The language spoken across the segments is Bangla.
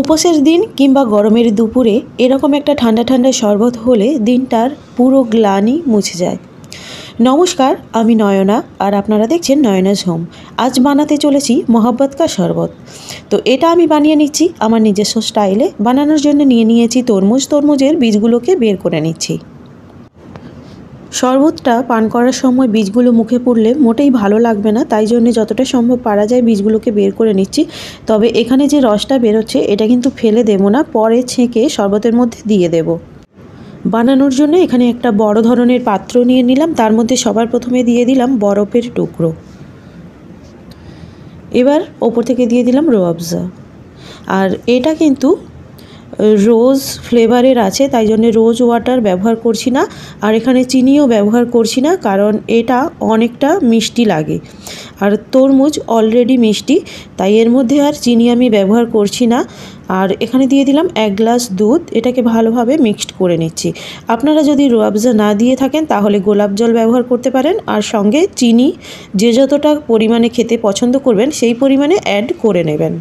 উপোসের দিন কিংবা গরমের দুপুরে এরকম একটা ঠান্ডা ঠান্ডা শরবত হলে দিনটার পুরো গ্লানি মুছে যায় নমস্কার আমি নয়না আর আপনারা দেখছেন নয়নাজ হোম আজ বানাতে চলেছি মহাব্বত কা শরবত তো এটা আমি বানিয়ে নিচ্ছি আমার নিজস্ব স্টাইলে বানানোর জন্য নিয়ে নিয়েছি তরমুজ তরমুজের বীজগুলোকে বের করে নিচ্ছি শরবতটা পান করার সময় বীজগুলো মুখে পড়লে মোটেই ভালো লাগবে না তাই জন্য যতটা সম্ভব পারা যায় বীজগুলোকে বের করে নিচ্ছি তবে এখানে যে রসটা বেরোচ্ছে এটা কিন্তু ফেলে দেবো না পরে ছেঁকে শরবতের মধ্যে দিয়ে দেব বানানোর জন্য এখানে একটা বড় ধরনের পাত্র নিয়ে নিলাম তার মধ্যে সবার প্রথমে দিয়ে দিলাম বরফের টুকরো এবার ওপর থেকে দিয়ে দিলাম রোয়াবজা আর এটা কিন্তু রোজ ফ্লেভারের আছে তাই জন্য রোজ ওয়াটার ব্যবহার করছি না আর এখানে চিনিও ব্যবহার করছি না কারণ এটা অনেকটা মিষ্টি লাগে আর তরমুজ অলরেডি মিষ্টি তাই এর মধ্যে আর চিনি আমি ব্যবহার করছি না আর এখানে দিয়ে দিলাম এক গ্লাস দুধ এটাকে ভালোভাবে মিক্সড করে নিচ্ছি আপনারা যদি রোয়াবজা না দিয়ে থাকেন তাহলে গোলাপ জল ব্যবহার করতে পারেন আর সঙ্গে চিনি যে যতটা পরিমাণে খেতে পছন্দ করবেন সেই পরিমাণে অ্যাড করে নেবেন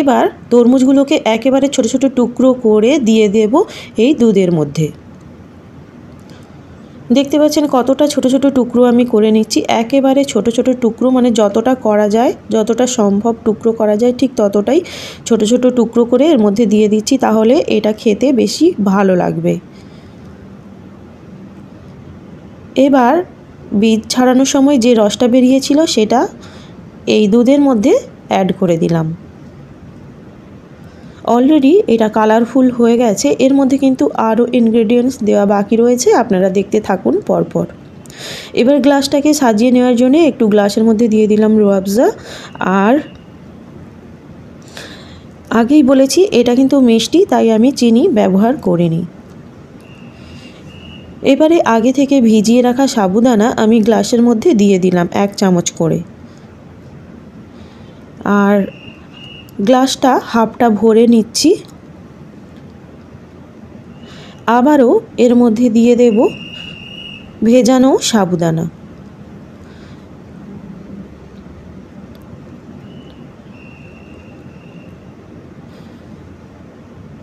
এবার তরমুজগুলোকে একেবারে ছোট ছোট টুকরো করে দিয়ে দেব এই দুধের মধ্যে দেখতে পাচ্ছেন কতটা ছোট ছোট টুকরো আমি করে নিচ্ছি একেবারে ছোট ছোট টুকরো মানে যতটা করা যায় যতটা সম্ভব টুকরো করা যায় ঠিক ততটাই ছোট ছোট টুকরো করে এর মধ্যে দিয়ে দিচ্ছি তাহলে এটা খেতে বেশি ভালো লাগবে এবার বীজ ছাড়ানোর সময় যে রসটা বেরিয়েছিল সেটা এই দুধের মধ্যে অ্যাড করে দিলাম অলরেডি এটা কালারফুল হয়ে গেছে এর মধ্যে কিন্তু আরও ইনগ্রেডিয়েন্টস দেওয়া বাকি রয়েছে আপনারা দেখতে থাকুন পরপর এবার গ্লাসটাকে সাজিয়ে নেওয়ার জন্য একটু গ্লাসের মধ্যে দিয়ে দিলাম রোয়াবজা আর আগেই বলেছি এটা কিন্তু মিষ্টি তাই আমি চিনি ব্যবহার করিনি এবারে আগে থেকে ভিজিয়ে রাখা সাবুদানা আমি গ্লাসের মধ্যে দিয়ে দিলাম এক চামচ করে আর গ্লাসটা হাফটা ভরে নিচ্ছি আবারও এর মধ্যে দিয়ে দেব ভেজানো সাবুদানা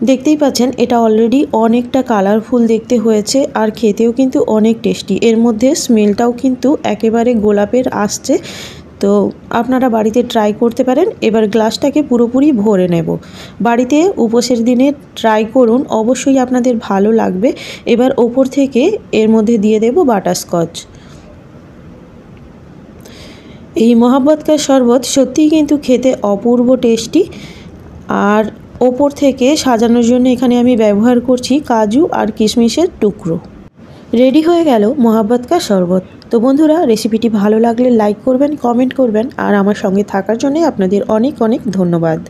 দেখতেই পাচ্ছেন এটা অলরেডি অনেকটা কালারফুল দেখতে হয়েছে আর খেতেও কিন্তু অনেক টেস্টি এর মধ্যে স্মেলটাও কিন্তু একেবারে গোলাপের আসছে তো আপনারা বাড়িতে ট্রাই করতে পারেন এবার গ্লাসটাকে পুরোপুরি ভরে নেব বাড়িতে উপোসের দিনে ট্রাই করুন অবশ্যই আপনাদের ভালো লাগবে এবার ওপর থেকে এর মধ্যে দিয়ে দেব বাটারস্কচ এই মহাব্বতকার শরবত সত্যিই কিন্তু খেতে অপূর্ব টেস্টি আর ওপর থেকে সাজানোর জন্য এখানে আমি ব্যবহার করছি কাজু আর কিশমিশের টুকরো রেডি হয়ে গেল মহাব্বতকার শরবত তো বন্ধুরা রেসিপিটি ভালো লাগলে লাইক করবেন কমেন্ট করবেন আর আমার সঙ্গে থাকার জন্য আপনাদের অনেক অনেক ধন্যবাদ